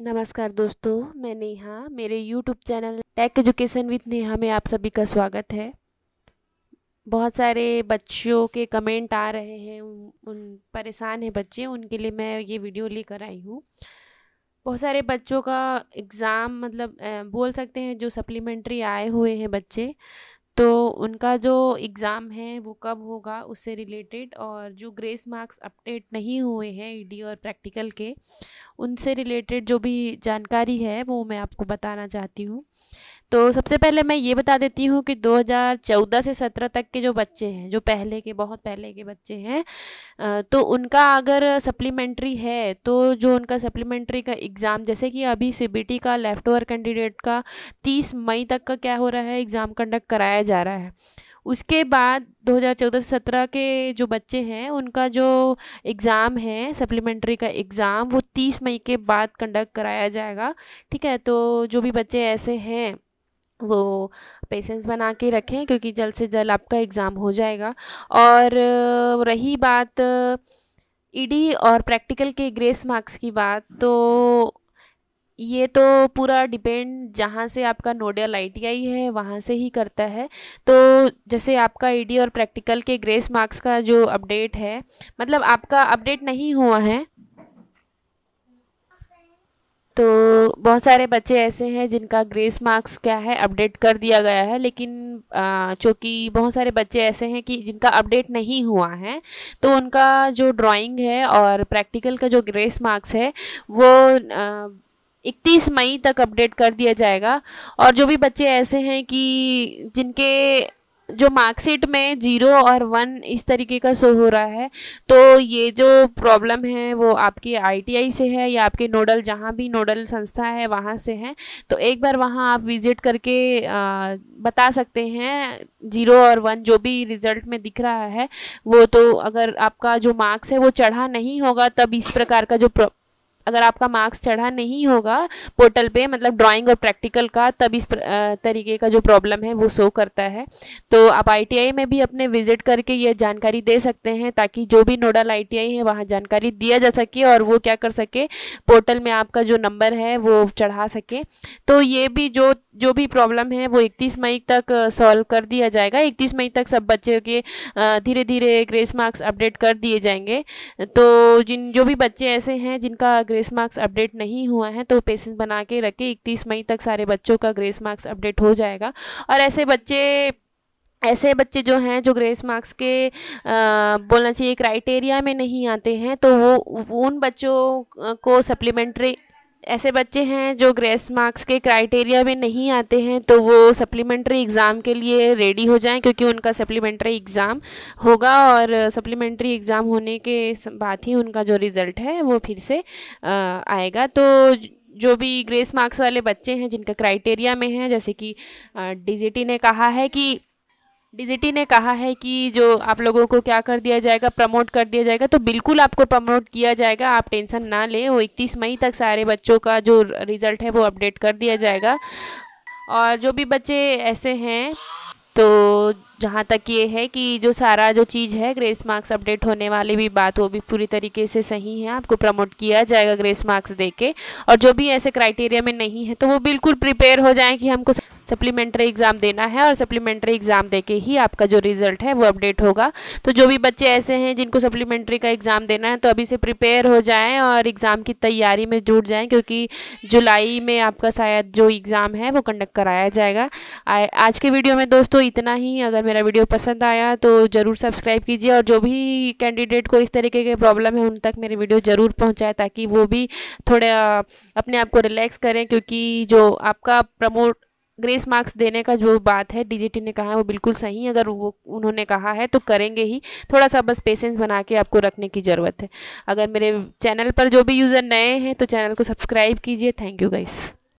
नमस्कार दोस्तों मैं नेहा मेरे YouTube channel Tech Education with Neha में आप सभी का स्वागत है बहुत सारे बच्चों के कमेंट आ रहे हैं उन परेशान हैं बच्चे उनके लिए मैं ये वीडियो लेकर आई हूँ बहुत सारे बच्चों का एग्ज़ाम मतलब बोल सकते हैं जो सप्लीमेंट्री आए हुए हैं बच्चे तो उनका जो एग्ज़ाम है वो कब होगा उससे रिलेटेड और जो ग्रेस मार्क्स अपडेट नहीं हुए हैं ईडी और प्रैक्टिकल के उनसे रिलेटेड जो भी जानकारी है वो मैं आपको बताना चाहती हूँ तो सबसे पहले मैं ये बता देती हूँ कि 2014 से 17 तक के जो बच्चे हैं जो पहले के बहुत पहले के बच्चे हैं तो उनका अगर सप्लीमेंट्री है तो जो उनका सप्लीमेंट्री का एग्ज़ाम जैसे कि अभी सी का लेफ्ट ओवर कैंडिडेट का 30 मई तक का क्या हो रहा है एग्ज़ाम कंडक्ट कराया जा रहा है उसके बाद 2014-17 के जो बच्चे हैं उनका जो एग्ज़ाम है सप्लीमेंट्री का एग्ज़ाम वो 30 मई के बाद कंडक्ट कराया जाएगा ठीक है तो जो भी बच्चे ऐसे हैं वो पेशेंस बना के रखें क्योंकि जल्द से जल्द आपका एग्ज़ाम हो जाएगा और रही बात ईडी और प्रैक्टिकल के ग्रेस मार्क्स की बात तो ये तो पूरा डिपेंड जहाँ से आपका नोडल आईटीआई है वहाँ से ही करता है तो जैसे आपका ईडी और प्रैक्टिकल के ग्रेस मार्क्स का जो अपडेट है मतलब आपका अपडेट नहीं हुआ है तो बहुत सारे बच्चे ऐसे हैं जिनका ग्रेस मार्क्स क्या है अपडेट कर दिया गया है लेकिन चूँकि बहुत सारे बच्चे ऐसे हैं कि जिनका अपडेट नहीं हुआ है तो उनका जो ड्राइंग है और प्रैक्टिकल का जो ग्रेस मार्क्स है वो आ, इकतीस मई तक अपडेट कर दिया जाएगा और जो भी बच्चे ऐसे हैं कि जिनके जो मार्कशीट में जीरो और वन इस तरीके का शो हो रहा है तो ये जो प्रॉब्लम है वो आपके आईटीआई से है या आपके नोडल जहाँ भी नोडल संस्था है वहाँ से है तो एक बार वहाँ आप विज़िट करके आ, बता सकते हैं जीरो और वन जो भी रिज़ल्ट में दिख रहा है वो तो अगर आपका जो मार्क्स है वो चढ़ा नहीं होगा तब इस प्रकार का जो अगर आपका मार्क्स चढ़ा नहीं होगा पोर्टल पे मतलब ड्राइंग और प्रैक्टिकल का तब इस तरीके का जो प्रॉब्लम है वो शो करता है तो आप आईटीआई में भी अपने विजिट करके ये जानकारी दे सकते हैं ताकि जो भी नोडल आईटीआई है वहाँ जानकारी दिया जा सके और वो क्या कर सके पोर्टल में आपका जो नंबर है वो चढ़ा सके तो ये भी जो जो भी प्रॉब्लम है वो इकतीस मई तक सॉल्व कर दिया जाएगा इकतीस मई तक सब बच्चे के धीरे धीरे ग्रेस मार्क्स अपडेट कर दिए जाएंगे तो जिन जो भी बच्चे ऐसे हैं जिनका ग्रेस मार्क्स अपडेट नहीं हुआ है तो पेशेंस बना के रखें इकतीस मई तक सारे बच्चों का ग्रेस मार्क्स अपडेट हो जाएगा और ऐसे बच्चे ऐसे बच्चे जो हैं जो ग्रेस मार्क्स के आ, बोलना चाहिए क्राइटेरिया में नहीं आते हैं तो वो उन बच्चों को सप्लीमेंट्री ऐसे बच्चे हैं जो ग्रेस मार्क्स के क्राइटेरिया में नहीं आते हैं तो वो सप्लीमेंट्री एग्ज़ाम के लिए रेडी हो जाएं क्योंकि उनका सप्लीमेंट्री एग्ज़ाम होगा और सप्लीमेंट्री एग्ज़ाम होने के बाद ही उनका जो रिज़ल्ट है वो फिर से आएगा तो जो भी ग्रेस मार्क्स वाले बच्चे हैं जिनका क्राइटेरिया में हैं जैसे कि डी ने कहा है कि डीजीटी ने कहा है कि जो आप लोगों को क्या कर दिया जाएगा प्रमोट कर दिया जाएगा तो बिल्कुल आपको प्रमोट किया जाएगा आप टेंशन ना लें वो इकतीस मई तक सारे बच्चों का जो रिज़ल्ट है वो अपडेट कर दिया जाएगा और जो भी बच्चे ऐसे हैं तो जहाँ तक ये है कि जो सारा जो चीज़ है ग्रेस मार्क्स अपडेट होने वाली भी बात वो भी पूरी तरीके से सही है आपको प्रमोट किया जाएगा ग्रेस मार्क्स दे के और जो भी ऐसे क्राइटेरिया में नहीं है तो वो बिल्कुल प्रिपेयर हो जाएं कि हमको सप्लीमेंट्री एग्ज़ाम देना है और सप्लीमेंट्री एग्ज़ाम दे के ही आपका जो रिज़ल्ट है वो अपडेट होगा तो जो भी बच्चे ऐसे हैं जिनको सप्लीमेंट्री का एग्ज़ाम देना है तो अभी से प्रिपेयर हो जाएं और एग्ज़ाम की तैयारी में जुट जाएँ क्योंकि जुलाई में आपका शायद जो एग्ज़ाम है वो कंडक्ट कराया जाएगा आज के वीडियो में दोस्तों इतना ही अगर मेरा वीडियो पसंद आया तो ज़रूर सब्सक्राइब कीजिए और जो भी कैंडिडेट को इस तरीके के प्रॉब्लम है उन तक मेरी वीडियो ज़रूर पहुँचाए ताकि वो भी थोड़ा अपने आप को रिलैक्स करें क्योंकि जो आपका प्रमोट ग्रेस मार्क्स देने का जो बात है डीजीटी ने कहा है वो बिल्कुल सही अगर वो उन्होंने कहा है तो करेंगे ही थोड़ा सा बस पेशेंस बना के आपको रखने की ज़रूरत है अगर मेरे चैनल पर जो भी यूज़र नए हैं तो चैनल को सब्सक्राइब कीजिए थैंक यू गाइस